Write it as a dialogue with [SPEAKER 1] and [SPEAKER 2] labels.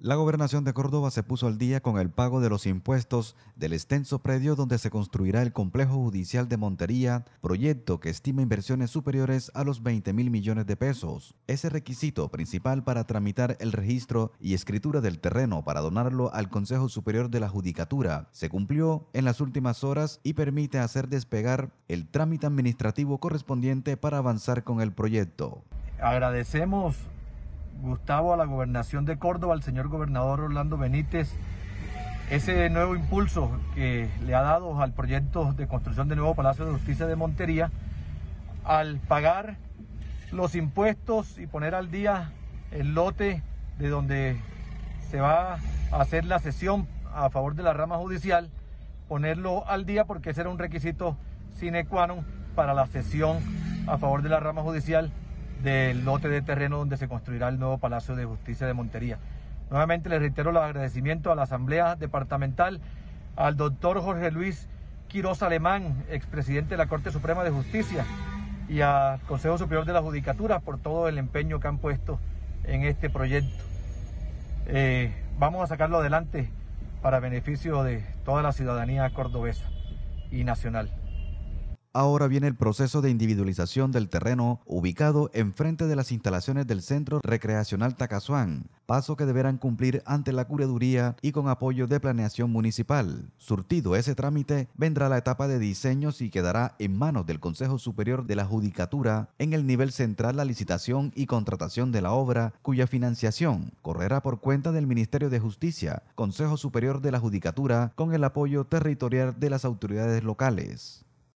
[SPEAKER 1] La gobernación de Córdoba se puso al día con el pago de los impuestos del extenso predio donde se construirá el complejo judicial de Montería, proyecto que estima inversiones superiores a los 20 mil millones de pesos. Ese requisito principal para tramitar el registro y escritura del terreno para donarlo al Consejo Superior de la Judicatura se cumplió en las últimas horas y permite hacer despegar el trámite administrativo correspondiente para avanzar con el proyecto.
[SPEAKER 2] Agradecemos Gustavo a la gobernación de Córdoba, al señor gobernador Orlando Benítez, ese nuevo impulso que le ha dado al proyecto de construcción del nuevo Palacio de Justicia de Montería, al pagar los impuestos y poner al día el lote de donde se va a hacer la sesión a favor de la rama judicial, ponerlo al día porque ese era un requisito sine qua non para la sesión a favor de la rama judicial del lote de terreno donde se construirá el nuevo Palacio de Justicia de Montería. Nuevamente les reitero los agradecimientos a la Asamblea Departamental, al doctor Jorge Luis Quiroz Alemán, expresidente de la Corte Suprema de Justicia, y al Consejo Superior de la Judicatura por todo el empeño que han puesto en este proyecto. Eh, vamos a sacarlo adelante para beneficio de toda la ciudadanía cordobesa y nacional
[SPEAKER 1] ahora viene el proceso de individualización del terreno ubicado enfrente de las instalaciones del Centro Recreacional Tacazuán, paso que deberán cumplir ante la Curaduría y con apoyo de Planeación Municipal. Surtido ese trámite, vendrá la etapa de diseños y quedará en manos del Consejo Superior de la Judicatura en el nivel central la licitación y contratación de la obra, cuya financiación correrá por cuenta del Ministerio de Justicia, Consejo Superior de la Judicatura, con el apoyo territorial de las autoridades locales.